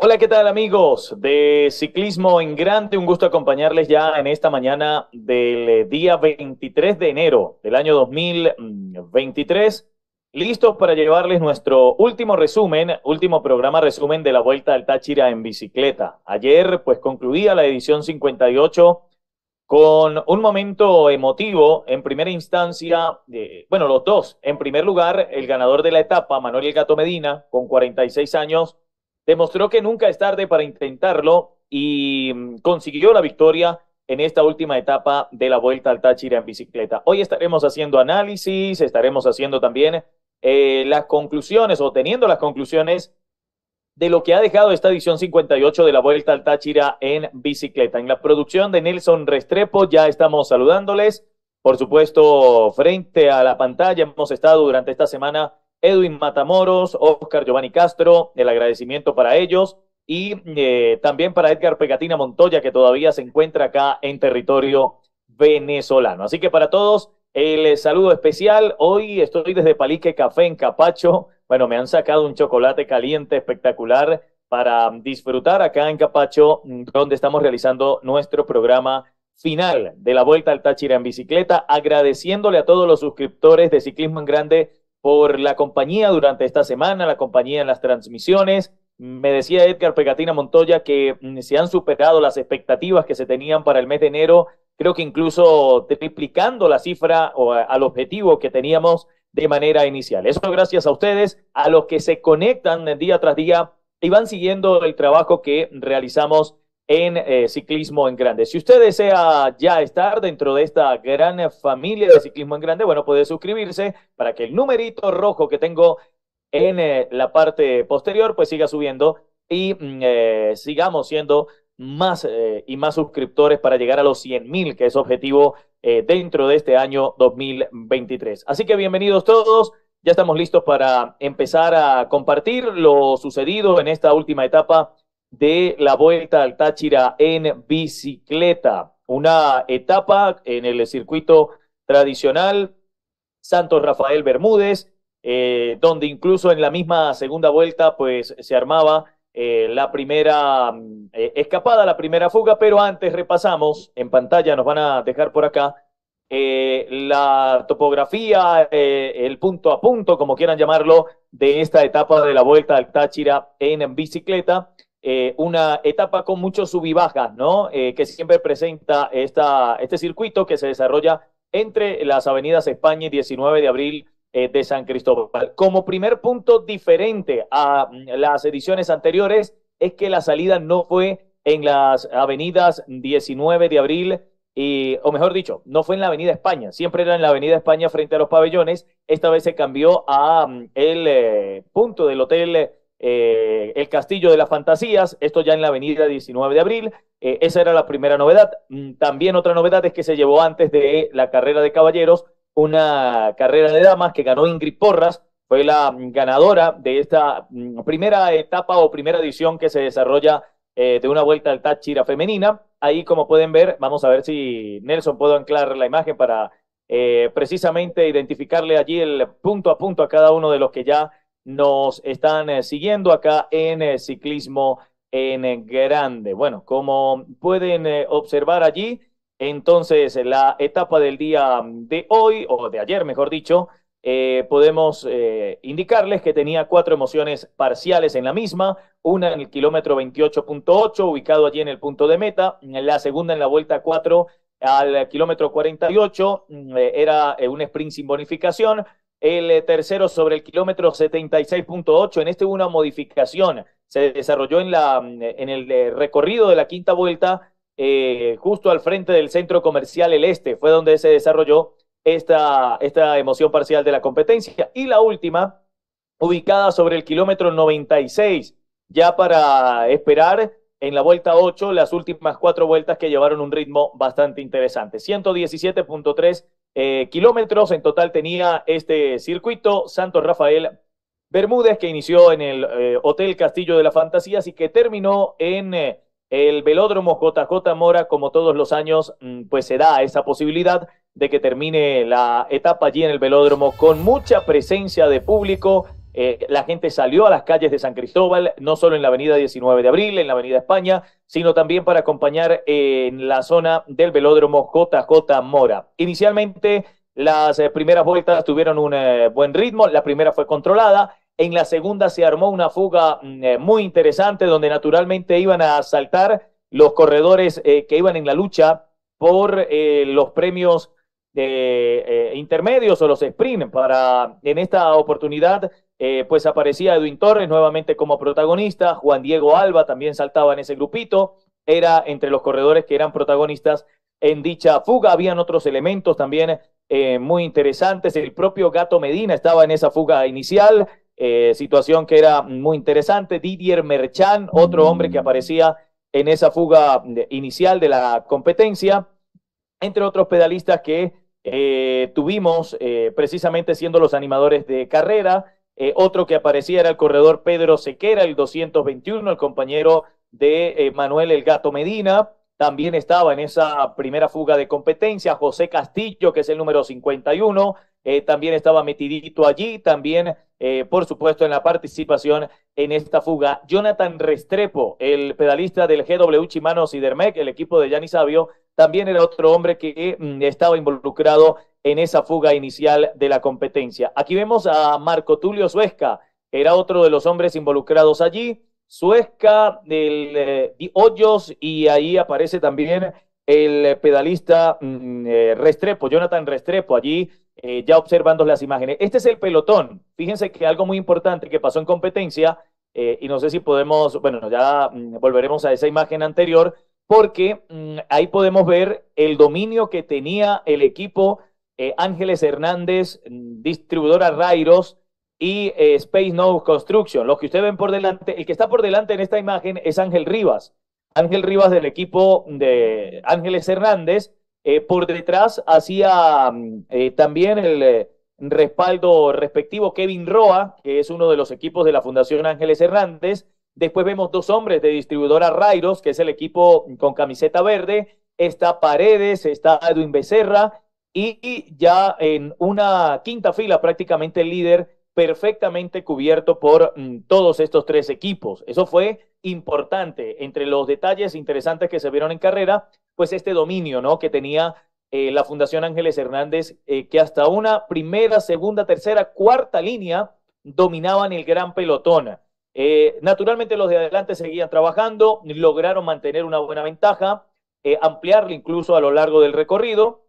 Hola, ¿qué tal amigos de Ciclismo en Grande? Un gusto acompañarles ya en esta mañana del eh, día 23 de enero del año 2023. Mm, Listos para llevarles nuestro último resumen, último programa resumen de la Vuelta al Táchira en bicicleta. Ayer pues concluía la edición 58 con un momento emotivo en primera instancia, eh, bueno, los dos. En primer lugar, el ganador de la etapa, Manuel El Gato Medina, con 46 años demostró que nunca es tarde para intentarlo y mm, consiguió la victoria en esta última etapa de la Vuelta al Táchira en bicicleta. Hoy estaremos haciendo análisis, estaremos haciendo también eh, las conclusiones o teniendo las conclusiones de lo que ha dejado esta edición 58 de la Vuelta al Táchira en bicicleta. En la producción de Nelson Restrepo ya estamos saludándoles. Por supuesto, frente a la pantalla hemos estado durante esta semana Edwin Matamoros, Oscar Giovanni Castro, el agradecimiento para ellos y eh, también para Edgar Pegatina Montoya, que todavía se encuentra acá en territorio venezolano. Así que para todos, el saludo especial. Hoy estoy desde Palique Café en Capacho. Bueno, me han sacado un chocolate caliente espectacular para disfrutar acá en Capacho, donde estamos realizando nuestro programa final de la Vuelta al Táchira en bicicleta, agradeciéndole a todos los suscriptores de Ciclismo en Grande por la compañía durante esta semana, la compañía en las transmisiones. Me decía Edgar Pegatina Montoya que mm, se han superado las expectativas que se tenían para el mes de enero, creo que incluso triplicando la cifra o al objetivo que teníamos de manera inicial. Eso gracias a ustedes, a los que se conectan día tras día y van siguiendo el trabajo que realizamos en eh, ciclismo en grande. Si usted desea ya estar dentro de esta gran familia de ciclismo en grande, bueno, puede suscribirse para que el numerito rojo que tengo en eh, la parte posterior pues siga subiendo y mm, eh, sigamos siendo más y más suscriptores para llegar a los 100 mil, que es objetivo dentro de este año 2023. Así que bienvenidos todos. Ya estamos listos para empezar a compartir lo sucedido en esta última etapa de la Vuelta al Táchira en bicicleta. Una etapa en el circuito tradicional Santos Rafael Bermúdez, eh, donde incluso en la misma segunda vuelta pues se armaba eh, la primera mm, eh, escapada, la primera fuga, pero antes repasamos, en pantalla nos van a dejar por acá la topografía, el punto a punto, como quieran llamarlo, de esta etapa de la vuelta al Táchira en bicicleta. Eh, una etapa con muchos sub y ¿no? Eh, que siempre presenta esta, este circuito que se desarrolla entre las avenidas España y 19 de abril eh, de San Cristóbal. Como primer punto diferente a mm, las ediciones anteriores es que la salida no fue en las avenidas 19 de abril y, o mejor dicho, no fue en la Avenida España, siempre era en la Avenida España frente a los pabellones, esta vez se cambió a mm, el punto del Hotel eh, el Castillo de las Fantasías, esto ya en la avenida 19 de abril. Eh, esa era la primera novedad. Mm, también otra novedad es que se llevó antes de la carrera de caballeros una carrera de damas que ganó Ingrid Porras, fue la mm, ganadora de esta mm, primera etapa o primera edición que se desarrolla eh, de una vuelta al Táchira femenina. Ahí, como pueden ver, vamos a ver si Nelson puedo anclar la imagen para precisamente identificarle allí el punto a punto a cada uno de los que ya nos están eh, siguiendo acá en el eh, Ciclismo en eh, Grande. Bueno, como pueden observar allí, entonces la etapa del día mm, de hoy, o de ayer mejor dicho, podemos indicarles que tenía cuatro emociones parciales en la misma, una en el kilómetro 28.8, ubicado allí en el punto de meta, la segunda en la vuelta 4 al kilómetro 48, mm, era un sprint sin bonificación, el eh, tercero sobre el kilómetro 76.8. En este hubo una modificación, se desarrolló en, la, mm, eh, en el eh, recorrido de la quinta vuelta, justo al frente del centro comercial El Este, fue donde se desarrolló esta, esta emoción parcial de la competencia. Y la última, ubicada sobre el kilómetro 96, ya para esperar en la vuelta 8 las últimas cuatro vueltas que llevaron un ritmo bastante interesante. 117.3 eh, kilómetros en total tenía este circuito Santo Rafael Bermúdez, que inició en el eh, Hotel Castillo de la Fantasía y que terminó en eh, el velódromo JJ Mora, como todos los años, mm, pues se da esa posibilidad de que termine la etapa allí en el velódromo con mucha presencia de público eh, la gente salió a las calles de San Cristóbal, no solo en la avenida 19 de abril, en la avenida España, sino también para acompañar eh, en la zona del velódromo JJ Mora. Inicialmente, las eh, primeras vueltas tuvieron un buen ritmo, la primera fue controlada, en la segunda se armó una fuga mm, muy interesante donde naturalmente iban a saltar los corredores que iban en la lucha por los premios eh, eh, intermedios o los sprint para en esta oportunidad eh, pues aparecía Edwin Torres nuevamente como protagonista, Juan Diego Alba también saltaba en ese grupito, era entre los corredores que eran protagonistas en dicha fuga, habían otros elementos también muy interesantes, el propio Gato Medina estaba en esa fuga inicial, situación que era muy interesante, Didier Merchan, otro hombre que aparecía en esa fuga inicial de la competencia, entre otros pedalistas que eh, tuvimos eh, precisamente siendo los animadores de carrera, eh, otro que aparecía era el corredor Pedro Sequera, el 221, el compañero de Manuel El Gato Medina, también estaba en esa primera fuga de competencia, José Castillo, que es el número 51, también estaba metidito allí, también, por supuesto, en la participación en esta fuga. Jonathan Restrepo, el pedalista del GW Chimano Sidermec, el equipo de Yanni Sabio, también era otro hombre que mm, estaba involucrado en esa fuga inicial de la competencia. Aquí vemos a Marco Tulio Suesca, era otro de los hombres involucrados allí. Suesca, el eh, Hoyos, y ahí aparece también el pedalista mm, eh, Restrepo, Jonathan Restrepo, allí eh, ya observando las imágenes. Este es el pelotón. Fíjense que algo muy importante que pasó en competencia, y no sé si podemos, bueno, ya mm, volveremos a esa imagen anterior, porque mm, ahí podemos ver el dominio que tenía el equipo eh, Ángeles Hernández, mm, distribuidora Rairos y eh, Space No Construction. Los que ustedes ven por delante, el que está por delante en esta imagen es Ángel Rivas. Ángel Rivas del equipo de Ángeles Hernández. Eh, por detrás hacía mm, también el respaldo respectivo Kevin Roa, que es uno de los equipos de la Fundación Ángeles Hernández. Después vemos dos hombres de distribuidora Rairos, que es el equipo con camiseta verde. Está Paredes, está Edwin Becerra y ya en una quinta fila prácticamente el líder perfectamente cubierto por mm, todos estos tres equipos. Eso fue importante. Entre los detalles interesantes que se vieron en carrera, pues este dominio ¿no? que tenía eh, la Fundación Ángeles Hernández, eh, que hasta una primera, segunda, tercera, cuarta línea dominaban el gran pelotón. Eh, naturalmente los de adelante seguían trabajando, lograron mantener una buena ventaja, eh, ampliarla incluso a lo largo del recorrido,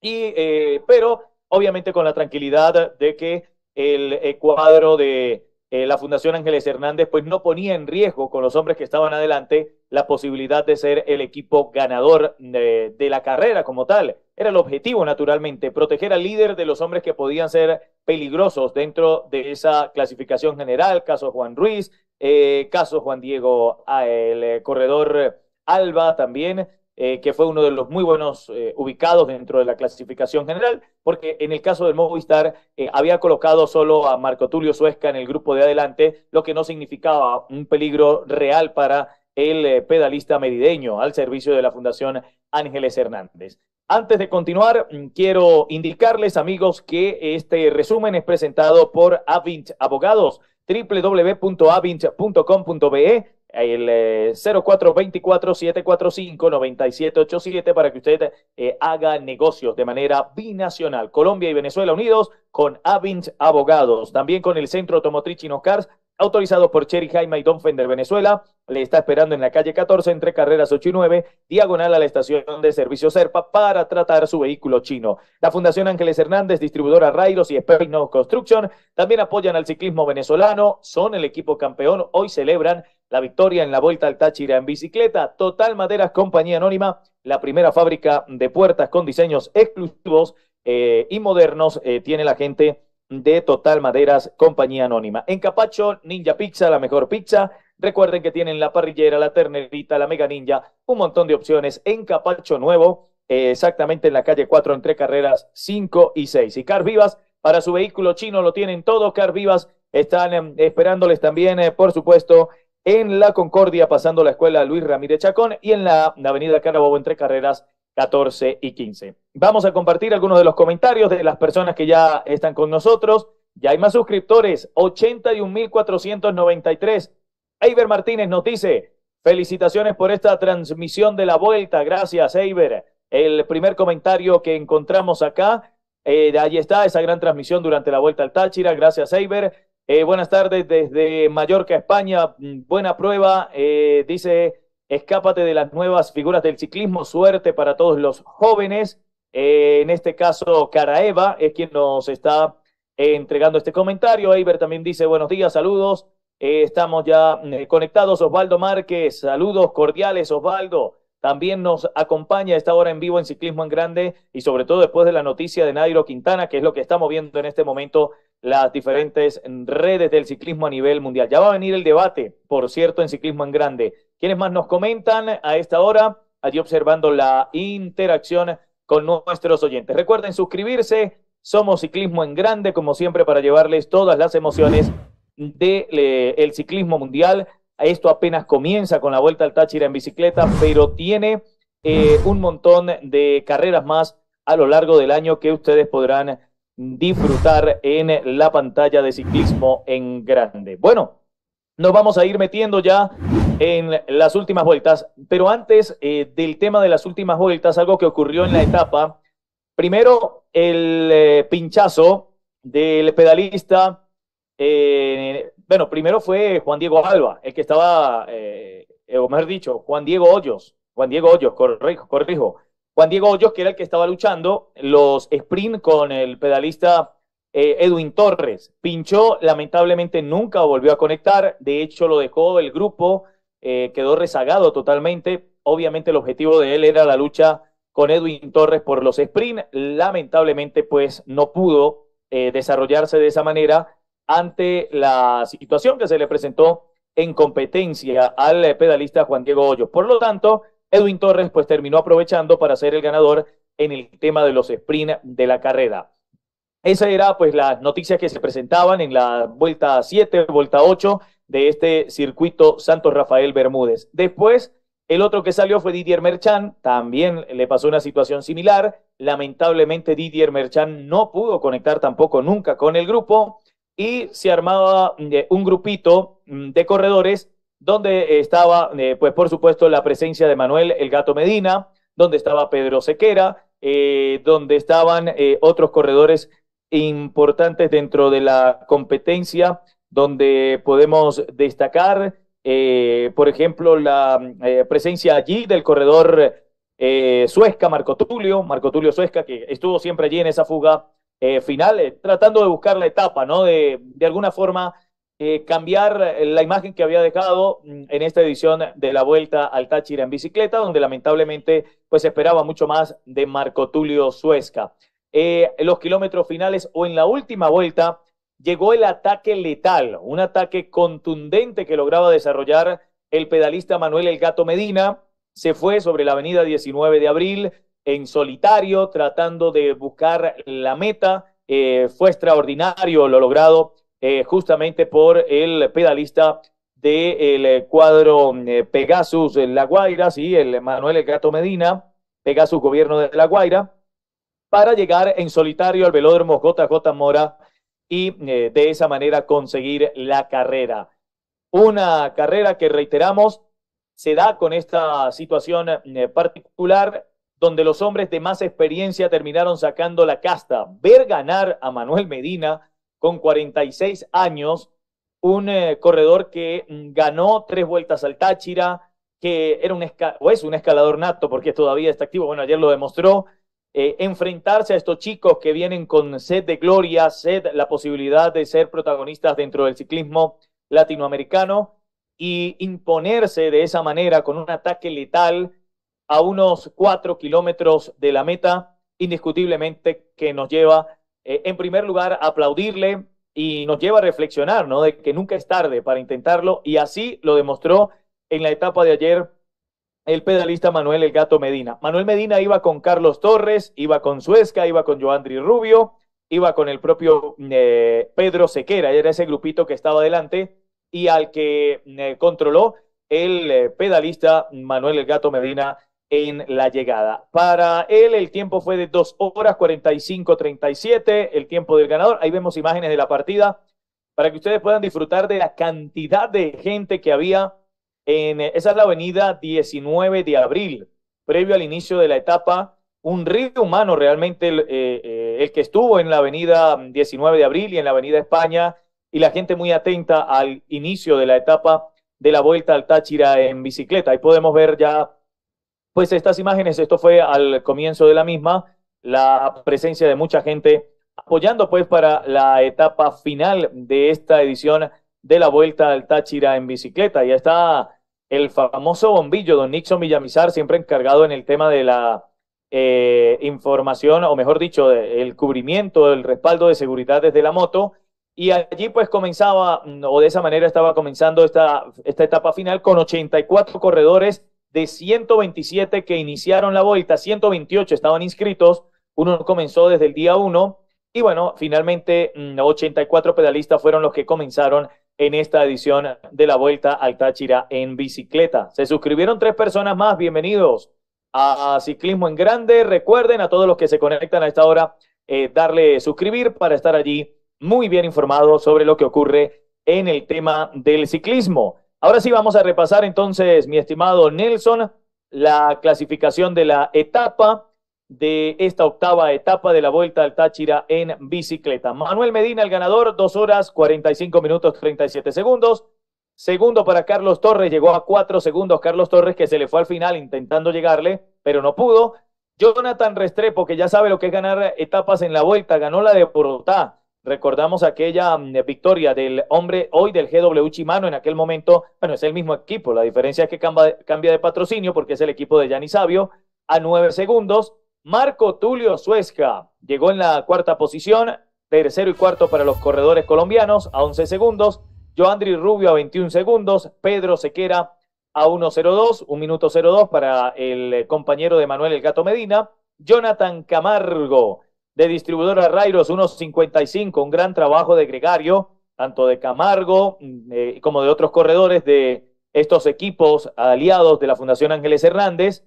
y, eh, pero obviamente con la tranquilidad de que el eh, cuadro de la Fundación Ángeles Hernández pues no ponía en riesgo con los hombres que estaban adelante la posibilidad de ser el equipo ganador de la carrera como tal. Era el objetivo, naturalmente, proteger al líder de los hombres que podían ser peligrosos dentro de esa clasificación general, caso Juan Ruiz, eh, caso Juan Diego, ah, el eh, corredor Alba también, eh, que fue uno de los muy buenos ubicados dentro de la clasificación general, porque en el caso del Movistar había colocado solo a Marco Tulio Suesca en el grupo de adelante, lo que no significaba un peligro real para el pedalista merideño al servicio de la Fundación Ángeles Hernández. Antes de continuar, mm, quiero indicarles, amigos, que este resumen es presentado por Avint Abogados, www.avinch.com.be el 0424-745-9787 eh, para que usted eh, haga negocios de manera binacional. Colombia y Venezuela unidos con Avint Abogados, también con el Centro Automotriz Cars autorizado por Cherry Jaime y Don Fender Venezuela. Le está esperando en la calle 14, entre carreras 8 y 9, diagonal a la estación de servicio Serpa para tratar su vehículo chino. La Fundación Ángeles Hernández, distribuidora Rairos y Esperino Construction, también apoyan al ciclismo venezolano. Son el equipo campeón. Hoy celebran la victoria en la Vuelta al Táchira en bicicleta. Total Maderas, compañía anónima, la primera fábrica de puertas con diseños exclusivos eh, y modernos, eh, tiene la gente de Total Maderas, compañía anónima. En Capacho, Ninja Pizza, la mejor pizza. Recuerden que tienen la parrillera, la ternerita, la mega ninja, un montón de opciones en Capacho Nuevo, eh, exactamente en la calle 4, entre carreras 5 y 6. Y Car Vivas, para su vehículo chino, lo tienen todo. Car Vivas están em, esperándoles también, eh, por supuesto, en la Concordia, pasando la escuela Luis Ramírez Chacón y en la, la avenida Carabobo, entre carreras 14 y 15. Vamos a compartir algunos de los comentarios de las personas que ya están con nosotros. Ya hay más suscriptores, 81.493. Eiber Martínez nos dice, felicitaciones por esta transmisión de la vuelta. Gracias, Eiber. El primer comentario que encontramos acá, eh, ahí está esa gran transmisión durante la vuelta al Táchira. Gracias, Eiber. Eh, buenas tardes desde Mallorca, España. Mm, buena prueba, eh, dice Escápate de las nuevas figuras del ciclismo. Suerte para todos los jóvenes. Eh, en este caso, Caraeva es quien nos está entregando este comentario. Eiber también dice buenos días, saludos. Eh, estamos ya eh, conectados. Osvaldo Márquez, saludos cordiales, Osvaldo. También nos acompaña a esta hora en vivo en Ciclismo en Grande y sobre todo después de la noticia de Nairo Quintana, que es lo que estamos viendo en este momento las diferentes redes del ciclismo a nivel mundial. Ya va a venir el debate, por cierto, en Ciclismo en Grande. ¿Quiénes más nos comentan a esta hora, allí observando la interacción con nuestros oyentes. Recuerden suscribirse, somos Ciclismo en Grande, como siempre, para llevarles todas las emociones del ciclismo mundial. Esto apenas comienza con la vuelta al Táchira en bicicleta, pero tiene eh, un montón de carreras más a lo largo del año que ustedes podrán disfrutar en la pantalla de ciclismo en grande. Bueno, nos vamos a ir metiendo ya en las últimas vueltas. Pero antes eh, del tema de las últimas vueltas, algo que ocurrió en la etapa, primero el eh, pinchazo del pedalista, eh, bueno, primero fue Juan Diego Alba, el que estaba, o mejor dicho, Juan Diego Hoyos, Juan Diego Hoyos, corrijo, corrijo, Juan Diego Hoyos, que era el que estaba luchando los sprint con el pedalista Edwin Torres. Pinchó, lamentablemente nunca volvió a conectar, de hecho lo dejó el grupo eh, quedó rezagado totalmente. Obviamente el objetivo de él era la lucha con Edwin Torres por los sprints Lamentablemente, pues no pudo eh, desarrollarse de esa manera ante la situación que se le presentó en competencia al eh, pedalista Juan Diego Hoyos. Por lo tanto, Edwin Torres pues terminó aprovechando para ser el ganador en el tema de los sprints de la carrera. Esa era pues las noticias que se presentaban en la vuelta 7, vuelta 8 de este circuito Santos Rafael Bermúdez. Después, el otro que salió fue Didier Merchan, también le pasó una situación similar. Lamentablemente Didier Merchan no pudo conectar tampoco nunca con el grupo y se armaba eh, un grupito mm, de corredores donde estaba, eh, pues por supuesto, la presencia de Manuel El Gato Medina, donde estaba Pedro Sequera, eh, donde estaban otros corredores importantes dentro de la competencia donde podemos destacar, eh, por ejemplo, la eh, presencia allí del corredor eh, Suezca, Marco Tulio, Marco Tulio Suezca, que estuvo siempre allí en esa fuga final, tratando de buscar la etapa, ¿no? De, de alguna forma cambiar la imagen que había dejado mm, en esta edición de la Vuelta al Táchira en bicicleta, donde lamentablemente pues esperaba mucho más de Marco Tulio Suezca. los kilómetros finales o en la última vuelta llegó el ataque letal, un ataque contundente que lograba desarrollar el pedalista Manuel El Gato Medina. Se fue sobre la avenida 19 de abril en solitario, tratando de buscar la meta. Eh, fue extraordinario lo logrado eh, justamente por el pedalista del cuadro eh, Pegasus Pegasus La Guaira, sí, el Manuel El Gato Medina, Pegasus Gobierno de La Guaira, para llegar en solitario al velódromo JJ Mora y eh, de esa manera conseguir la carrera. Una carrera que, reiteramos, se da con esta situación eh, particular donde los hombres de más experiencia terminaron sacando la casta. Ver ganar a Manuel Medina con 46 años, un eh, corredor que mm, ganó tres vueltas al Táchira, que era un o es un escalador nato porque todavía está activo, bueno, ayer lo demostró, eh, enfrentarse a estos chicos que vienen con sed de gloria, sed, la posibilidad de ser protagonistas dentro del ciclismo latinoamericano y imponerse de esa manera con un ataque letal a unos cuatro kilómetros de la meta, indiscutiblemente que nos lleva, eh, en primer lugar, a aplaudirle y nos lleva a reflexionar, ¿no? De que nunca es tarde para intentarlo y así lo demostró en la etapa de ayer el pedalista Manuel El Gato Medina. Manuel Medina iba con Carlos Torres, iba con Suesca, iba con Joandri Rubio, iba con el propio eh, Pedro Sequera, era ese grupito que estaba adelante y al que eh, controló el eh, pedalista Manuel El Gato Medina en la llegada. Para él el tiempo fue de 2 horas 45-37, el tiempo del ganador. Ahí vemos imágenes de la partida para que ustedes puedan disfrutar de la cantidad de gente que había en, eh, esa es la avenida 19 de abril, previo al inicio de la etapa. Un río humano realmente el, eh, eh, que estuvo en la avenida 19 mm, de abril y en la avenida España y la gente muy atenta al inicio de la etapa de la vuelta al Táchira en bicicleta. Ahí podemos ver ya pues estas imágenes, esto fue al comienzo de la misma, la presencia de mucha gente apoyando pues para la etapa final de esta edición de la Vuelta al Táchira en bicicleta. Ya está el famoso bombillo, don Nixon Villamizar, siempre encargado en el tema de la eh, información, o mejor dicho, el cubrimiento, el respaldo de seguridad desde la moto. Y allí pues comenzaba, mm, o de esa manera estaba comenzando esta, esta etapa final con 84 corredores de 127 que iniciaron la vuelta, 128 estaban inscritos, uno comenzó desde el día 1 y bueno, finalmente 84 mm, pedalistas fueron los que comenzaron en esta edición de la Vuelta al Táchira en bicicleta. Se suscribieron tres personas más, bienvenidos a Ciclismo en Grande. Recuerden a todos los que se conectan a esta hora, eh, darle suscribir para estar allí muy bien informados sobre lo que ocurre en el tema del ciclismo. Ahora sí vamos a repasar entonces, mi estimado Nelson, la clasificación de la etapa de esta octava etapa de la Vuelta al Táchira en bicicleta. Manuel Medina, el ganador, 2 horas 45 minutos 37 segundos. Segundo para Carlos Torres, llegó a 4 segundos Carlos Torres que se le fue al final intentando llegarle, pero no pudo. Jonathan Restrepo, que ya sabe lo que es ganar etapas en la Vuelta, ganó la de Bogotá. Recordamos aquella mm, victoria del hombre hoy del GW Chimano en aquel momento. Bueno, es el mismo equipo. La diferencia es que cambia de patrocinio porque es el equipo de Yanisabio Sabio a 9 segundos. Marco Tulio Suesca llegó en la cuarta posición, tercero y cuarto para los corredores colombianos a 11 segundos, Joandri Rubio a 21 segundos, Pedro Sequera a 1.02, 1 minuto 02 para el compañero de Manuel El Gato Medina, Jonathan Camargo de distribuidora Rairos 55, un gran trabajo de gregario, tanto de Camargo eh, como de otros corredores de estos equipos aliados de la Fundación Ángeles Hernández.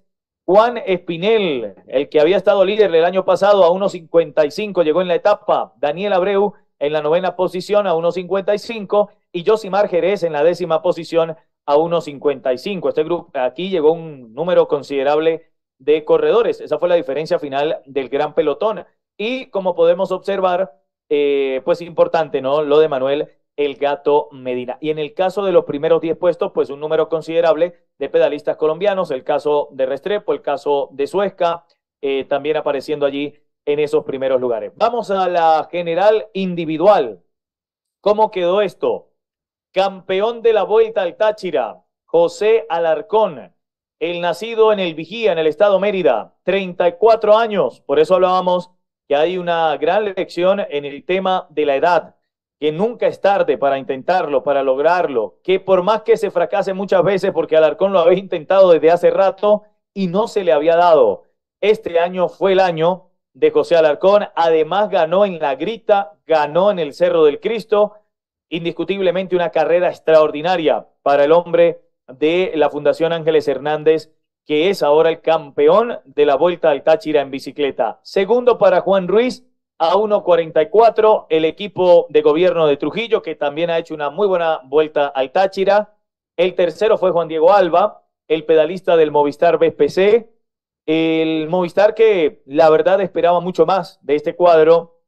Juan Espinel, el que había estado líder el año pasado a 1.55, llegó en la etapa. Daniel Abreu en la novena posición a 1.55 y Josimar Jerez en la décima posición a 1.55. Este grupo aquí llegó un número considerable de corredores. Esa fue la diferencia final del gran pelotón. Y como podemos observar, eh, pues importante, ¿no? Lo de Manuel el gato Medina. Y en el caso de los primeros 10 puestos, pues un número considerable de pedalistas colombianos, el caso de Restrepo, el caso de Suezca, eh, también apareciendo allí en esos primeros lugares. Vamos a la general individual. ¿Cómo quedó esto? Campeón de la Vuelta al Táchira, José Alarcón, el nacido en el Vigía, en el estado Mérida, 34 años. Por eso hablábamos que hay una gran lección en el tema de la edad que nunca es tarde para intentarlo, para lograrlo, que por más que se fracase muchas veces, porque Alarcón lo había intentado desde hace rato y no se le había dado. Este año fue el año de José Alarcón, además ganó en la grita, ganó en el Cerro del Cristo, indiscutiblemente una carrera extraordinaria para el hombre de la Fundación Ángeles Hernández, que es ahora el campeón de la Vuelta al Táchira en bicicleta. Segundo para Juan Ruiz, a 1.44 el equipo de gobierno de Trujillo, que también ha hecho una muy buena vuelta al Táchira. El tercero fue Juan Diego Alba, el pedalista del Movistar BPC. El Movistar que la verdad esperaba mucho más de este cuadro,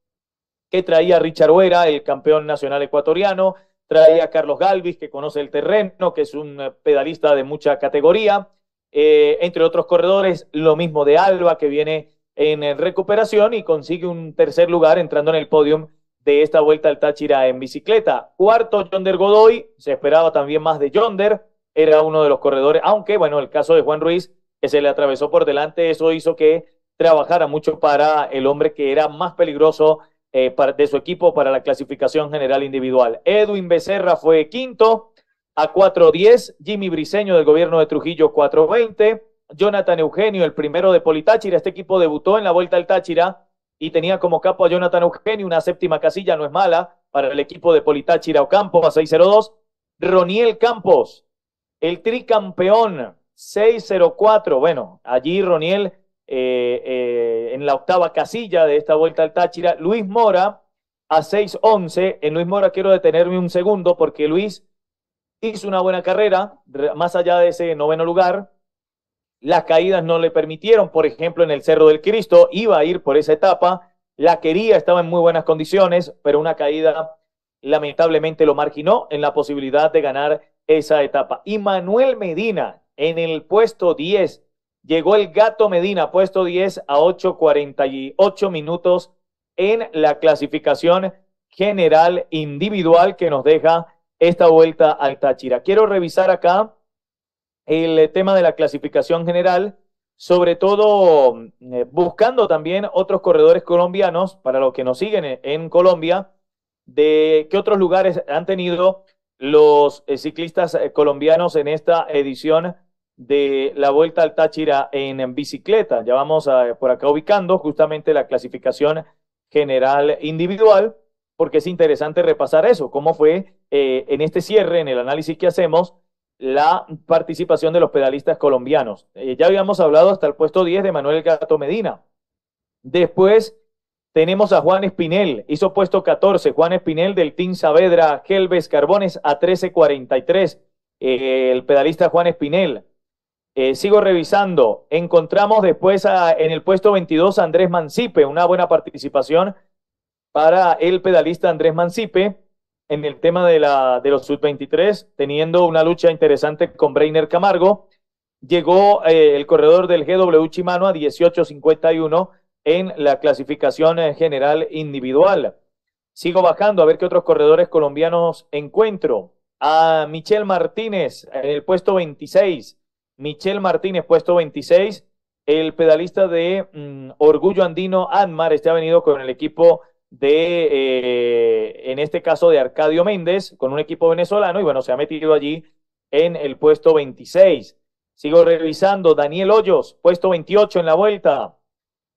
que traía Richard Huera, el campeón nacional ecuatoriano, traía a Carlos Galvis, que conoce el terreno, que es un pedalista de mucha categoría, eh, entre otros corredores, lo mismo de Alba, que viene en recuperación y consigue un tercer lugar entrando en el podium de esta vuelta al Táchira en bicicleta. Cuarto, Yonder Godoy, se esperaba también más de Yonder, era uno de los corredores, aunque bueno, el caso de Juan Ruiz, que se le atravesó por delante, eso hizo que trabajara mucho para el hombre que era más peligroso eh, de su equipo para la clasificación general individual. Edwin Becerra fue quinto a 4.10, Jimmy Briseño del gobierno de Trujillo 4.20. Jonathan Eugenio, el primero de Politáchira. Este equipo debutó en la Vuelta al Táchira y tenía como capo a Jonathan Eugenio. Una séptima casilla no es mala para el equipo de Politáchira campo a 602. Roniel Campos, el tricampeón, 604. Bueno, allí Roniel eh, eh, en la octava casilla de esta Vuelta al Táchira. Luis Mora a 6-11, En Luis Mora quiero detenerme un segundo porque Luis hizo una buena carrera, más allá de ese noveno lugar las caídas no le permitieron, por ejemplo, en el Cerro del Cristo, iba a ir por esa etapa, la quería, estaba en muy buenas condiciones, pero una caída lamentablemente lo marginó en la posibilidad de ganar esa etapa. Y Manuel Medina en el puesto 10, llegó el gato Medina, puesto 10 a 8.48 minutos en la clasificación general individual que nos deja esta vuelta al Táchira. Quiero revisar acá el eh, tema de la clasificación general, sobre todo mm, eh, buscando también otros corredores colombianos, para los que nos siguen en, Colombia, de qué otros lugares han tenido los eh, ciclistas colombianos en esta edición de la Vuelta al Táchira en, bicicleta. Ya vamos a, por acá ubicando justamente la clasificación general individual, porque es interesante repasar eso, cómo fue en este cierre, en el análisis que hacemos, la participación de los pedalistas colombianos. Eh, ya habíamos hablado hasta el puesto 10 de Manuel Gato Medina. Después tenemos a Juan Espinel, hizo puesto 14, Juan Espinel del Team Saavedra, Gelbes Carbones a 13.43, eh, el pedalista Juan Espinel. Eh, sigo revisando, encontramos después en el puesto 22 a Andrés Mancipe, una buena participación para el pedalista Andrés Mancipe en el tema de, la, de los sub-23, teniendo una lucha interesante con Brainer Camargo. Llegó eh, el corredor del GW Chimano a 18.51 en la clasificación eh, general individual. Sigo bajando a ver qué otros corredores colombianos encuentro. A Michel Martínez en el puesto 26. Michel Martínez, puesto 26. El pedalista de mm, Orgullo Andino Anmar este ha venido con el equipo de, eh, en este caso, de Arcadio Méndez con un equipo venezolano y bueno, se ha metido allí en el puesto 26. Sigo revisando, Daniel Hoyos, puesto 28 en la vuelta.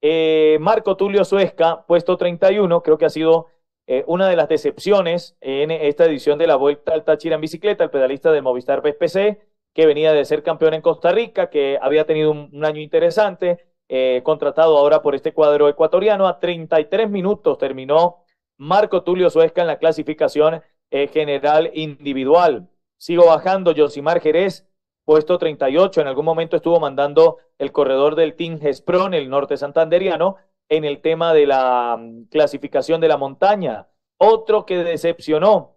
Eh, Marco Tulio Suesca, puesto 31, creo que ha sido eh, una de las decepciones en esta edición de la Vuelta al Táchira en bicicleta, el pedalista de Movistar PSPC, que venía de ser campeón en Costa Rica, que había tenido un año interesante, eh, contratado ahora por este cuadro ecuatoriano. A 33 minutos terminó Marco Tulio Suezca en la clasificación eh, general individual. Sigo bajando, Josimar Jerez, puesto 38. En algún momento estuvo mandando el corredor del Team Spron, el norte santanderiano, en el tema de la mm, clasificación de la montaña. Otro que decepcionó,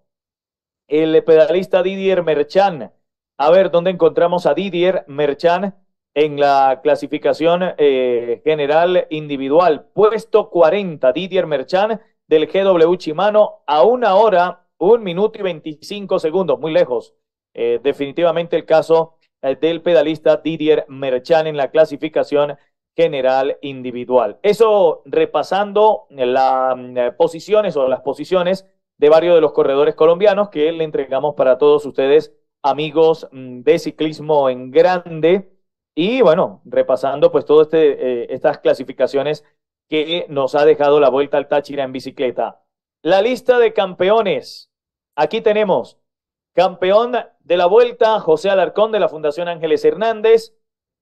el pedalista Didier Merchan. A ver, ¿dónde encontramos a Didier Merchan? en la clasificación eh, general individual. Puesto 40, Didier Merchan del GW Chimano a una hora, un minuto y veinticinco segundos, muy lejos. Eh, definitivamente el caso eh, del pedalista Didier Merchan en la clasificación general individual. Eso repasando las posiciones o las posiciones de varios de los corredores colombianos que le entregamos para todos ustedes, amigos mm, de ciclismo en grande y bueno, repasando pues todas este, eh, estas clasificaciones que nos ha dejado la vuelta al Táchira en bicicleta. La lista de campeones. Aquí tenemos campeón de la vuelta, José Alarcón de la Fundación Ángeles Hernández.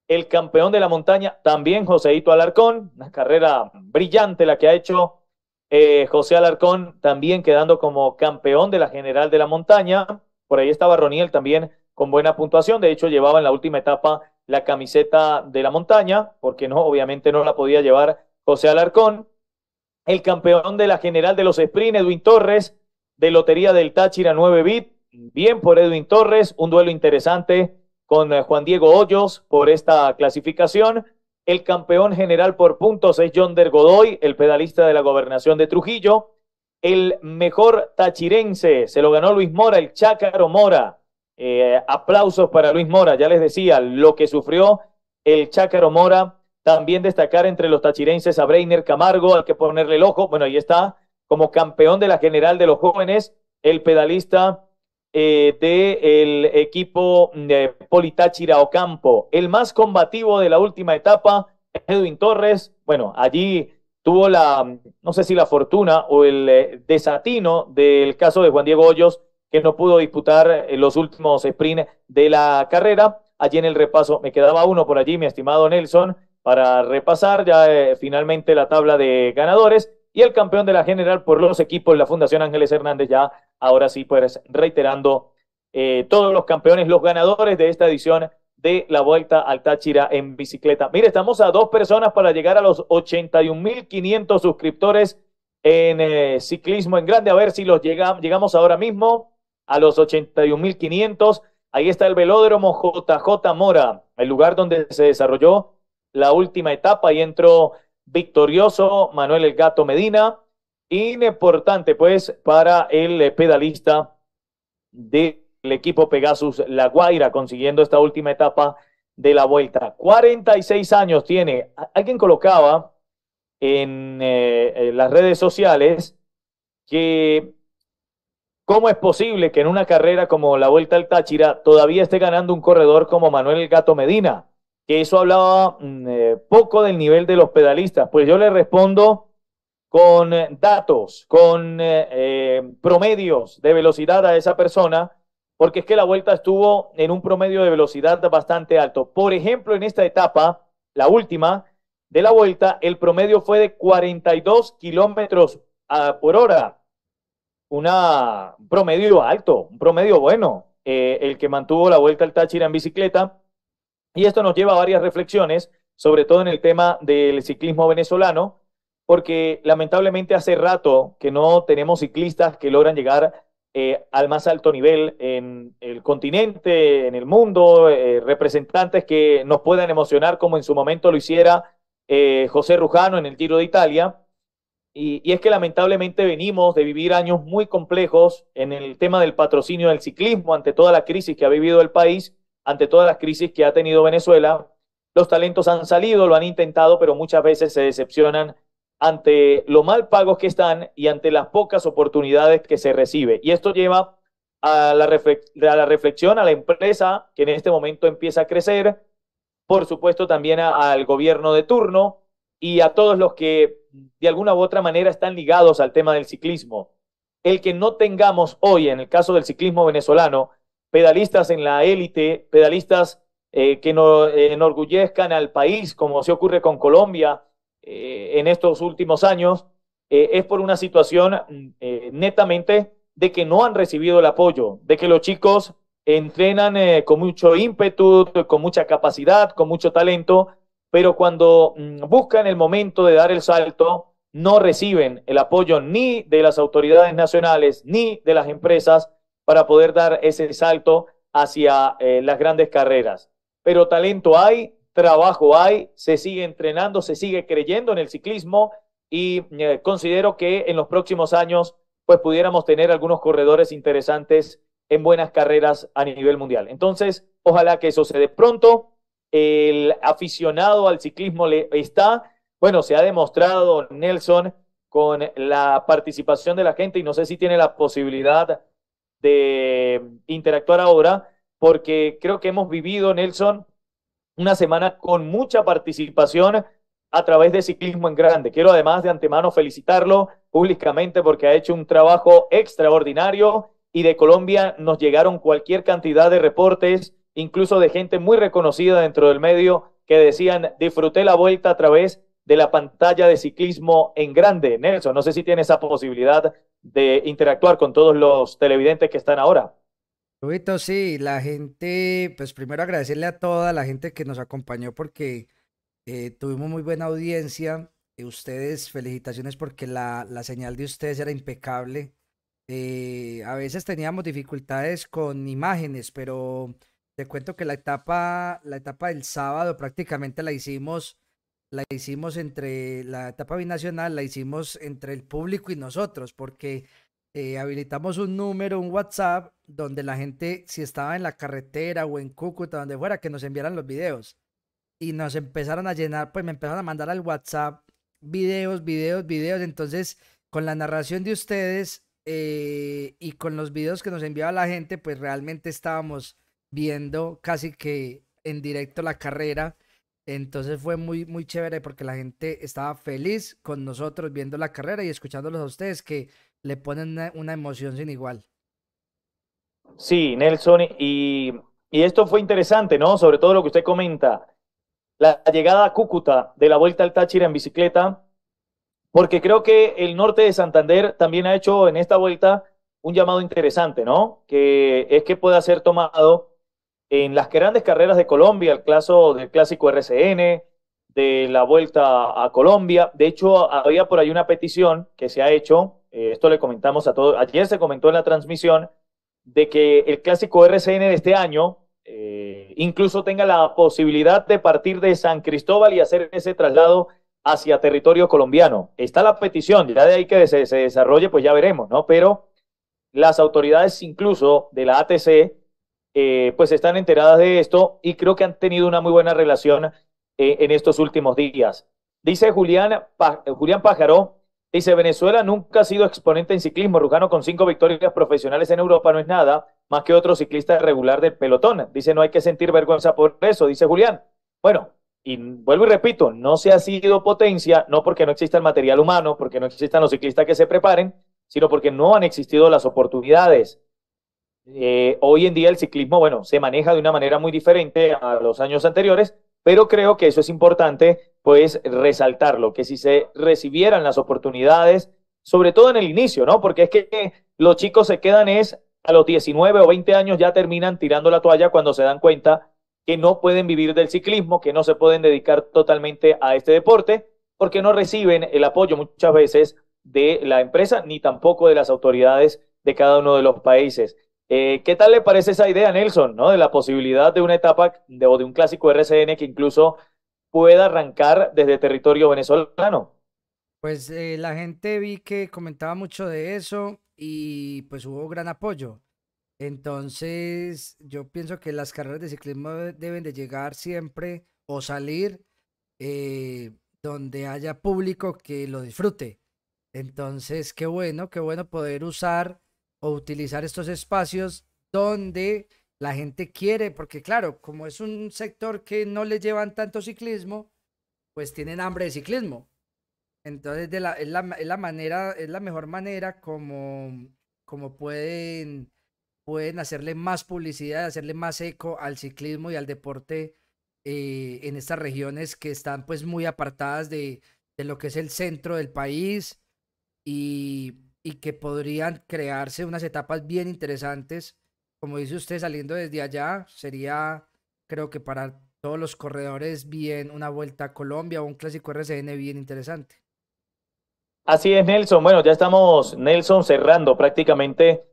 El campeón de la montaña, también Joséito Alarcón. Una carrera brillante la que ha hecho eh, José Alarcón, también quedando como campeón de la general de la montaña. Por ahí estaba Roniel también con buena puntuación. De hecho, llevaba en la última etapa la camiseta de la montaña, porque no, obviamente no la podía llevar José Alarcón, el campeón de la general de los sprint, Edwin Torres, de Lotería del Táchira 9 bit, bien por Edwin Torres, un duelo interesante con eh, Juan Diego Hoyos por esta clasificación. El campeón general por puntos es John Der Godoy, el pedalista de la gobernación de Trujillo. El mejor tachirense se lo ganó Luis Mora, el Chácaro Mora, eh, aplausos para Luis Mora, ya les decía, lo que sufrió el Chácaro Mora. También destacar entre los tachirenses a Breiner Camargo, hay que ponerle el ojo. Bueno, ahí está, como campeón de la general de los jóvenes, el pedalista eh, del equipo de eh, Politáchira Ocampo. El más combativo de la última etapa, Edwin Torres. Bueno, allí tuvo la, no sé si la fortuna o el desatino del caso de Juan Diego Hoyos, que no pudo disputar eh, los últimos sprints de la carrera. Allí en el repaso me quedaba uno por allí, mi estimado Nelson, para repasar ya eh, finalmente la tabla de ganadores y el campeón de la general por los equipos, la Fundación Ángeles Hernández, ya ahora sí, pues reiterando eh, todos los campeones, los ganadores de esta edición de la Vuelta al Táchira en bicicleta. Mire, estamos a dos personas para llegar a los 81.500 suscriptores en ciclismo en grande. A ver si los llegamos, llegamos ahora mismo a los 81.500. Ahí está el velódromo JJ Mora, el lugar donde se desarrolló la última etapa y entró victorioso Manuel El Gato Medina. Importante, pues, para el eh, pedalista del equipo Pegasus La Guaira, consiguiendo esta última etapa de la vuelta. 46 años tiene. Alguien colocaba en eh, las redes sociales que ¿Cómo es posible que en una carrera como la Vuelta al Táchira todavía esté ganando un corredor como Manuel Gato Medina? Que eso hablaba mm, eh, poco del nivel de los pedalistas. Pues yo le respondo con eh, datos, con eh, promedios de velocidad a esa persona, porque es que la vuelta estuvo en un promedio de velocidad bastante alto. Por ejemplo, en esta etapa, la última de la vuelta, el promedio fue de 42 kilómetros ah, por hora un promedio alto, un promedio bueno, eh, el que mantuvo la vuelta al Táchira en bicicleta. Y esto nos lleva a varias reflexiones, sobre todo en el tema del ciclismo venezolano, porque lamentablemente hace rato que no tenemos ciclistas que logran llegar eh, al más alto nivel en el continente, en el mundo, eh, representantes que nos puedan emocionar como en su momento lo hiciera José Rujano en el tiro de Italia y, es que lamentablemente venimos de vivir años muy complejos en el tema del patrocinio del ciclismo, ante toda la crisis que ha vivido el país, ante todas las crisis que ha tenido Venezuela. Los talentos han salido, lo han intentado, pero muchas veces se decepcionan ante lo mal pagos que están y ante las pocas oportunidades que se recibe. Y esto lleva a la, a la reflexión a la empresa que en este momento empieza a crecer, por supuesto también al gobierno de turno y a todos los que de alguna u otra manera están ligados al tema del ciclismo. El que no tengamos hoy, en el caso del ciclismo venezolano, pedalistas en la élite, pedalistas eh, que no, eh, enorgullezcan al país, como se ocurre con Colombia eh, en estos últimos años, es por una situación mm, netamente de que no han recibido el apoyo, de que los chicos entrenan con mucho ímpetu, con mucha capacidad, con mucho talento, pero cuando mm, buscan el momento de dar el salto, no reciben el apoyo ni de las autoridades nacionales ni de las empresas para poder dar ese salto hacia eh, las grandes carreras. Pero talento hay, trabajo hay, se sigue entrenando, se sigue creyendo en el ciclismo y eh, considero que en los próximos años pues pudiéramos tener algunos corredores interesantes en buenas carreras a nivel mundial. Entonces, ojalá que eso se dé pronto el aficionado al ciclismo le está, bueno, se ha demostrado Nelson con la participación de la gente y no sé si tiene la posibilidad de interactuar ahora, porque creo que hemos vivido, Nelson, una semana con mucha participación a través de Ciclismo en Grande. Quiero además de antemano felicitarlo públicamente porque ha hecho un trabajo extraordinario y de Colombia nos llegaron cualquier cantidad de reportes incluso de gente muy reconocida dentro del medio que decían, disfruté la vuelta a través de la pantalla de ciclismo en grande. Nelson, no sé si tiene esa posibilidad de interactuar con todos los televidentes que están ahora. Rubito, sí, la gente, pues primero agradecerle a toda la gente que nos acompañó porque eh, tuvimos muy buena audiencia. y ustedes, felicitaciones porque la, la, señal de ustedes era impecable. Eh, a veces teníamos dificultades con imágenes, pero te cuento que la etapa, la etapa del sábado prácticamente la hicimos, la hicimos entre la etapa binacional, la hicimos entre el público y nosotros, porque eh, habilitamos un número, un WhatsApp, donde la gente, si estaba en la carretera o en Cúcuta, donde fuera, que nos enviaran los videos. Y nos empezaron a llenar, pues me empezaron a mandar al WhatsApp videos, videos, videos. Entonces, con la narración de ustedes eh, y con los videos que nos enviaba la gente, pues realmente estábamos viendo casi que en directo la carrera. Entonces fue muy, muy chévere porque la gente estaba feliz con nosotros viendo la carrera y escuchándolos a ustedes que le ponen una, emoción sin igual. Sí, Nelson, y, y, esto fue interesante, ¿no? Sobre todo lo que usted comenta, la llegada a Cúcuta de la Vuelta al Táchira en bicicleta, porque creo que el norte de Santander también ha hecho en esta vuelta un llamado interesante, ¿no? Que es que pueda ser tomado en las grandes carreras de Colombia, el caso del clásico RCN, de la vuelta a Colombia. De hecho, había por ahí una petición que se ha hecho, eh, esto le comentamos a todos, ayer se comentó en la transmisión, de que el clásico RCN de este año eh, incluso tenga la posibilidad de partir de San Cristóbal y hacer ese traslado hacia territorio colombiano. Está la petición, ya de ahí que se desarrolle, pues ya veremos, ¿no? Pero las autoridades incluso de la ATC eh, pues están enteradas de esto y creo que han tenido una muy buena relación eh, en estos últimos días. Dice Julián, Julián Pájaro, dice Venezuela nunca ha sido exponente en ciclismo, Rujano con cinco victorias profesionales en Europa no es nada, más que otro ciclista regular del pelotón. Dice no hay que sentir vergüenza por eso, dice Julián. Bueno, y vuelvo y repito, no se ha sido potencia, no porque no exista el material humano, porque no existan los ciclistas que se preparen, sino porque no han existido las oportunidades. Eh, hoy en día el ciclismo, bueno, se maneja de una manera muy diferente a los años anteriores, pero creo que eso es importante, pues, resaltarlo, que si se recibieran las oportunidades, sobre todo en el inicio, ¿no? Porque es que los chicos se quedan es a los 19 o 20 años ya terminan tirando la toalla cuando se dan cuenta que no pueden vivir del ciclismo, que no se pueden dedicar totalmente a este deporte, porque no reciben el apoyo muchas veces de la empresa ni tampoco de las autoridades de cada uno de los países. Eh, ¿Qué tal le parece esa idea, Nelson, ¿no? de la posibilidad de una etapa o de un clásico RCN que incluso pueda arrancar desde territorio venezolano? Pues eh, la gente vi que comentaba mucho de eso y pues hubo gran apoyo. Entonces yo pienso que las carreras de ciclismo deben de llegar siempre o salir eh, donde haya público que lo disfrute. Entonces, qué bueno, qué bueno poder usar utilizar estos espacios donde la gente quiere, porque claro, como es un sector que no le llevan tanto ciclismo, pues tienen hambre de ciclismo. Entonces de la, es, la, manera, es la mejor manera como, como pueden, pueden hacerle más publicidad, hacerle más eco al ciclismo y al deporte eh, en estas regiones que están pues muy apartadas de, de lo que es el centro del país y y que podrían crearse unas etapas bien interesantes. Como dice usted, saliendo desde allá, sería, creo que para todos los corredores, bien una vuelta a Colombia o un clásico RCN bien interesante. Así es, Nelson. Bueno, ya estamos, Nelson, cerrando prácticamente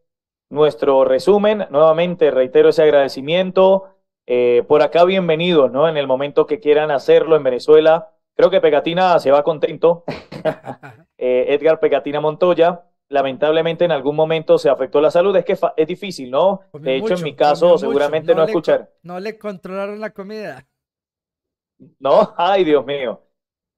nuestro resumen. Nuevamente reitero ese agradecimiento. Eh, por acá, bienvenidos, ¿no? En el momento que quieran hacerlo en Venezuela. Creo que Pegatina se va contento. Eh, Edgar Pegatina Montoya lamentablemente en algún momento se afectó la salud, es que es difícil, ¿no? de hecho, en mi caso, seguramente no, escuchar. No le controlaron la comida. No, ay, Dios mío.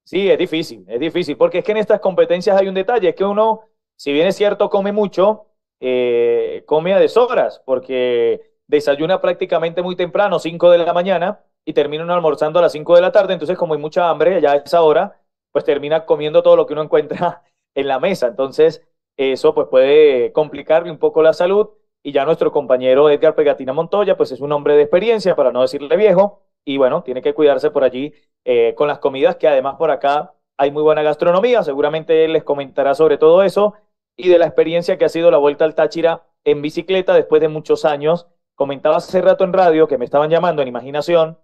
Sí, es difícil, es difícil, porque es que en estas competencias hay un detalle, es que uno, si bien es cierto, come mucho, eh, come a deshoras, porque desayuna prácticamente muy temprano, 5 de la mañana, y termina uno almorzando a las 5 de la tarde, entonces como hay mucha hambre ya a esa hora, pues termina comiendo todo lo que uno encuentra en la mesa. Entonces, eso pues puede complicarle un poco la salud y ya nuestro compañero Edgar Pegatina Montoya pues es un hombre de experiencia, para no decirle viejo, y bueno, tiene que cuidarse por allí eh, con las comidas, que además por acá hay muy buena gastronomía, seguramente él les comentará sobre todo eso y de la experiencia que ha sido la vuelta al Táchira en bicicleta después de muchos años. Comentaba hace rato en radio que me estaban llamando en imaginación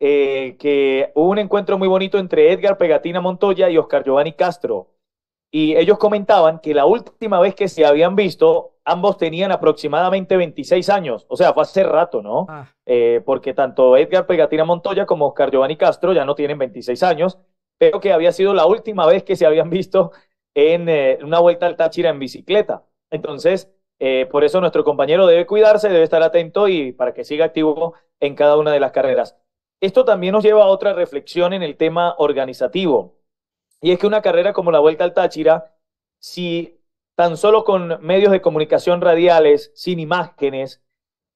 eh, que hubo un encuentro muy bonito entre Edgar Pegatina Montoya y Oscar Giovanni Castro y ellos comentaban que la última vez que se habían visto, ambos tenían aproximadamente 26 años, o sea, fue hace rato, ¿no? Ah. Eh, porque tanto Edgar Pegatina Montoya como Oscar Giovanni Castro ya no tienen 26 años, pero que había sido la última vez que se habían visto en eh, una vuelta al Táchira en bicicleta. Entonces, eh, por eso nuestro compañero debe cuidarse, debe estar atento y para que siga activo en cada una de las carreras. Esto también nos lleva a otra reflexión en el tema organizativo. Y es que una carrera como la Vuelta al Táchira, si tan solo con medios de comunicación radiales, sin imágenes,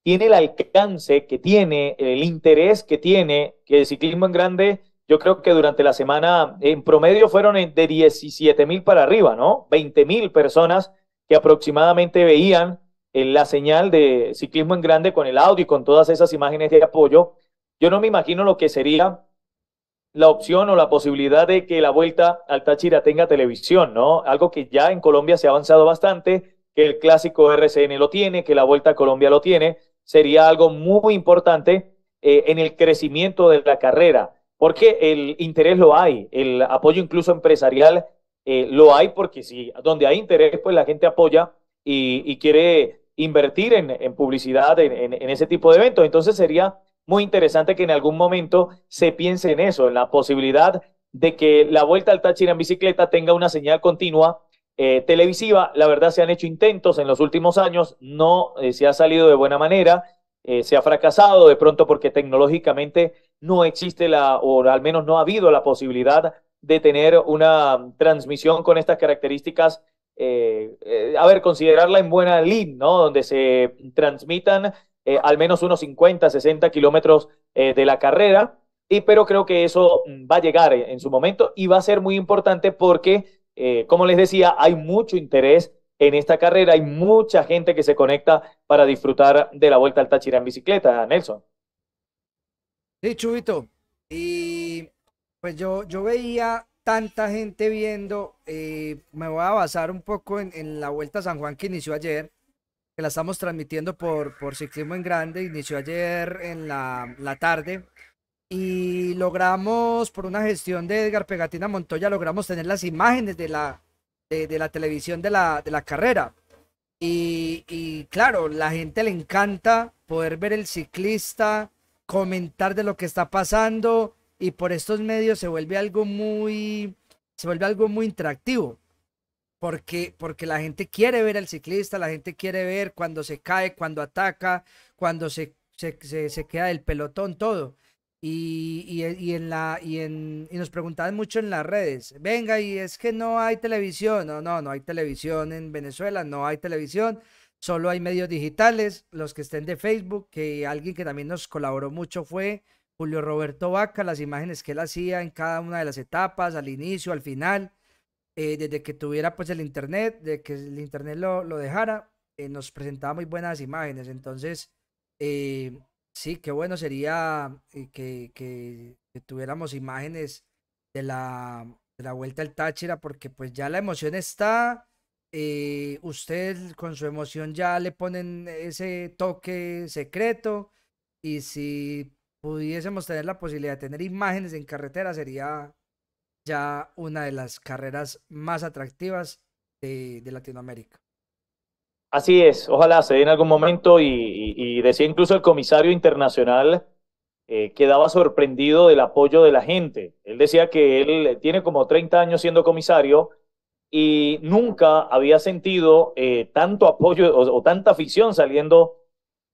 tiene el alcance que tiene, el interés que tiene, que el ciclismo en grande, yo creo que durante la semana, en promedio fueron de 17 mil para arriba, ¿no? 20 mil personas que aproximadamente veían eh, la señal de ciclismo en grande con el audio y con todas esas imágenes de apoyo. Yo no me imagino lo que sería la opción o la posibilidad de que la vuelta al Táchira tenga televisión, ¿no? Algo que ya en Colombia se ha avanzado bastante, que el clásico RCN lo tiene, que la vuelta a Colombia lo tiene, sería algo muy importante eh, en el crecimiento de la carrera, porque el interés lo hay, el apoyo incluso empresarial eh, lo hay, porque si donde hay interés, pues la gente apoya y, quiere invertir en, publicidad, en ese tipo de eventos. Entonces sería muy interesante que en algún momento se piense en eso, en la posibilidad de que la vuelta al Táchira en bicicleta tenga una señal continua eh, televisiva. La verdad se han hecho intentos en los últimos años, no eh, se ha salido de buena manera, eh, se ha fracasado de pronto porque tecnológicamente no existe la, o al menos no ha habido la posibilidad de tener una transmisión con estas características. a ver, considerarla en buena línea ¿no? Donde se transmitan eh, al menos unos 50, 60 kilómetros eh, de la carrera, y, pero creo que eso mm, va a llegar en su momento y va a ser muy importante porque, eh, como les decía, hay mucho interés en esta carrera, hay mucha gente que se conecta para disfrutar de la Vuelta al Táchira en bicicleta, Nelson. Sí, Chubito, y pues yo, yo veía tanta gente viendo, me voy a basar un poco en, en la Vuelta a San Juan que inició ayer, que la estamos transmitiendo por, por Ciclismo en Grande, inició ayer en la, la tarde y logramos, por una gestión de Edgar Pegatina Montoya, logramos tener las imágenes de la, de, la televisión de la, de la carrera. Y, y, claro, la gente le encanta poder ver el ciclista, comentar de lo que está pasando y por estos medios se vuelve algo muy, se vuelve algo muy interactivo. Porque, la gente quiere ver al ciclista, la gente quiere ver cuando se cae, cuando ataca, cuando se, se, queda del pelotón, todo. Eh, y, en la, y, en, y nos preguntaban mucho en las redes, venga, y es que no hay televisión, no, no, no hay televisión en Venezuela, no hay televisión, solo hay medios digitales, los que estén de Facebook, que alguien que también nos colaboró mucho fue Julio Roberto Vaca, las imágenes que él hacía en cada una de las etapas, al inicio, al final, eh, desde que tuviera pues el internet, de que el internet lo, lo dejara, eh, nos presentaba muy buenas imágenes. Entonces, eh, sí, qué bueno sería que, que, que, tuviéramos imágenes de la, de la vuelta al Táchira, porque pues ya la emoción está. usted con su emoción ya le ponen ese toque secreto y si pudiésemos tener la posibilidad de tener imágenes en carretera sería ya una de las carreras más atractivas de, Latinoamérica. Así es, ojalá se dé en algún momento y, decía incluso el comisario internacional eh, quedaba sorprendido del apoyo de la gente. Él decía que él tiene como 30 años siendo comisario y nunca había sentido eh, tanto apoyo o, tanta afición saliendo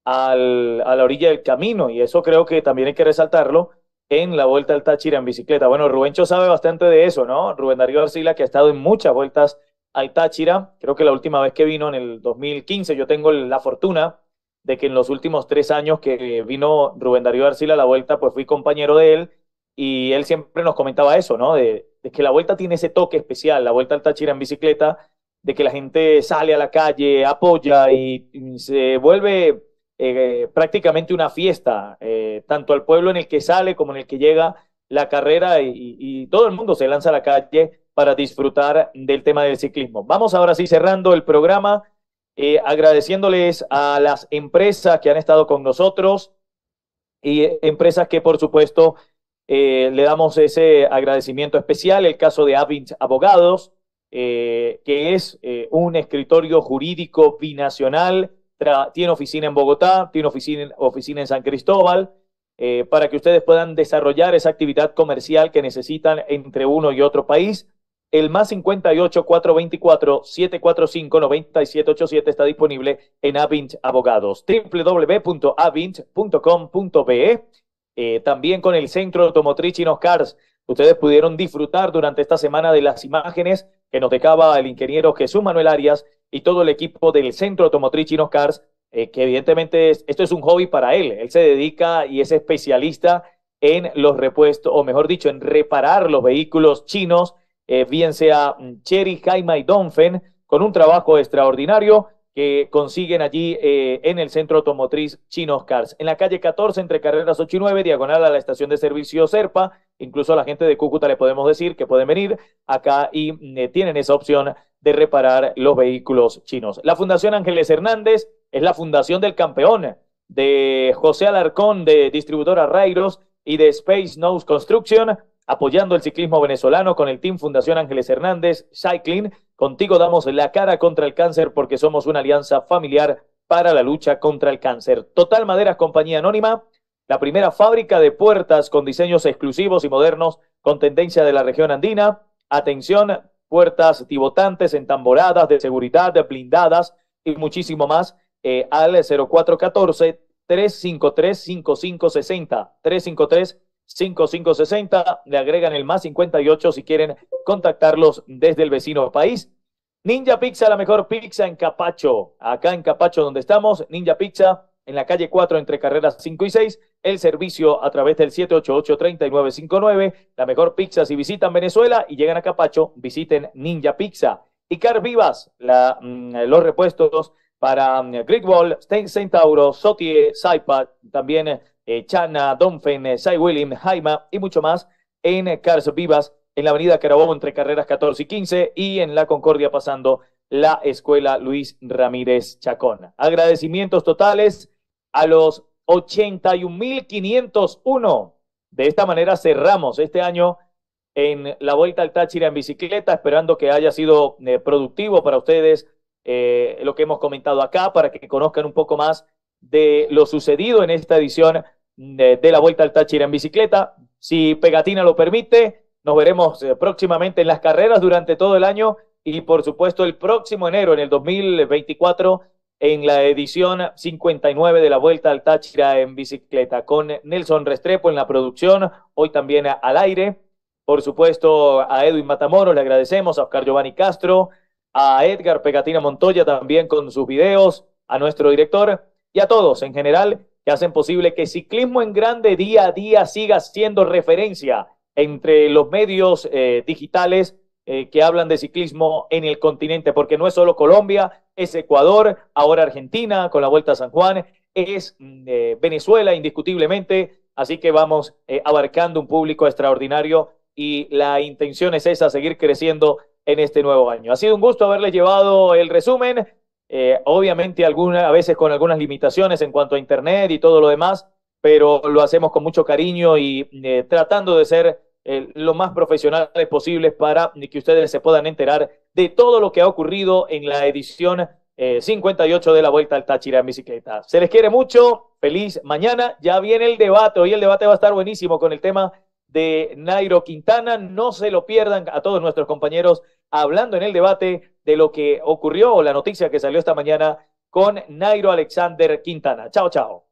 a la orilla del camino y eso creo que también hay que resaltarlo en la Vuelta al Táchira en bicicleta. Bueno, Rubencho sabe bastante de eso, ¿no? Rubén Darío Arcila, que ha estado en muchas vueltas al Táchira, creo que la última vez que vino en el 2015, yo tengo la fortuna de que en los últimos tres años que vino Rubén Darío Arcila a la Vuelta, pues fui compañero de él y él siempre nos comentaba eso, ¿no? De, que la Vuelta tiene ese toque especial, la Vuelta al Táchira en bicicleta, de que la gente sale a la calle, apoya y se vuelve eh, prácticamente una fiesta, eh, tanto al pueblo en el que sale como en el que llega la carrera y, todo el mundo se lanza a la calle para disfrutar del tema del ciclismo. Vamos ahora sí cerrando el programa, eh, agradeciéndoles a las empresas que han estado con nosotros y empresas que por supuesto le damos ese agradecimiento especial, el caso de Avins Abogados, que es un escritorio jurídico binacional tiene oficina en Bogotá, tiene oficina, oficina en San Cristóbal, eh, para que ustedes puedan desarrollar esa actividad comercial que necesitan entre uno y otro país. El más 58 424 745 9787 está disponible en Avinch Abogados. www.avint.com.be. Eh, también con el Centro Automotriz Chinos Cars. Ustedes pudieron disfrutar durante esta semana de las imágenes que nos dejaba el ingeniero Jesús Manuel Arias y todo el equipo del Centro Automotriz Chinos Cars, eh, que evidentemente esto es un hobby para él. Él se dedica y es especialista en los repuestos, o mejor dicho, en reparar los vehículos chinos, eh, bien sea mm, Cherry, Jaime y Donfen, con un trabajo extraordinario que consiguen allí eh, en el centro automotriz Chinos Cars. En la calle 14, entre carreras 8 y 9, diagonal a la estación de servicio Serpa. Incluso a la gente de Cúcuta le podemos decir que pueden venir acá y mm, tienen esa opción de reparar los vehículos chinos. La Fundación Ángeles Hernández es la fundación del campeón de José Alarcón de Distribuidora Rairos y de Space Nose Construction, apoyando el ciclismo venezolano con el Team Fundación Ángeles Hernández Cycling. Contigo damos la cara contra el cáncer porque somos una alianza familiar para la lucha contra el cáncer. Total Maderas Compañía Anónima, la primera fábrica de puertas con diseños exclusivos y modernos con tendencia de la región andina. Atención, puertas tibotantes, entamboradas de seguridad, de blindadas y muchísimo más eh, al 0414 353 5560 353 5560 le agregan el más 58 si quieren contactarlos desde el vecino país. Ninja Pizza, la mejor pizza en Capacho. Acá en Capacho donde estamos, Ninja Pizza, en la calle 4 entre carreras 5 y 6, el servicio a través del 788-3959, la mejor pizza si visitan Venezuela y llegan a Capacho, visiten Ninja Pizza. Y Car Vivas, la, mm, los repuestos para St. Saint Tauro, Sotie, Saipa, también eh, Chana, Donfen, eh, Sai William, Jaima y mucho más en Cars Vivas, en la avenida Carabobo entre carreras 14 y 15 y en la Concordia pasando la escuela Luis Ramírez Chacón. Agradecimientos totales a los 81.501. De esta manera cerramos este año en la Vuelta al Táchira en bicicleta, esperando que haya sido eh, productivo para ustedes eh, lo que hemos comentado acá, para que conozcan un poco más de lo sucedido en esta edición eh, de, la Vuelta al Táchira en bicicleta. Si Pegatina lo permite, nos veremos próximamente en las carreras durante todo el año y por supuesto el próximo enero, en el 2024, en la edición 59 de la Vuelta al Táchira en bicicleta, con Nelson Restrepo en la producción, hoy también al aire. Por supuesto, a Edwin Matamoros le agradecemos, a Oscar Giovanni Castro, a Edgar Pegatina Montoya también con sus videos, a nuestro director y a todos en general que hacen posible que Ciclismo en Grande día a día siga siendo referencia entre los medios eh, digitales eh, que hablan de ciclismo en el continente, porque no es solo Colombia, es Ecuador, ahora Argentina con la Vuelta a San Juan, es mm, eh, Venezuela indiscutiblemente, así que vamos eh, abarcando un público extraordinario y la intención es esa, seguir creciendo en este nuevo año. Ha sido un gusto haberles llevado el resumen, obviamente a veces con algunas limitaciones en cuanto a Internet y todo lo demás, pero lo hacemos con mucho cariño y tratando de ser lo más profesionales posibles para que ustedes se puedan enterar de todo lo que ha ocurrido en la edición 58 eh, de la Vuelta al Táchira en bicicleta. Se les quiere mucho, feliz mañana, ya viene el debate, hoy el debate va a estar buenísimo con el tema de Nairo Quintana, no se lo pierdan a todos nuestros compañeros hablando en el debate de lo que ocurrió o la noticia que salió esta mañana con Nairo Alexander Quintana. Chao, chao.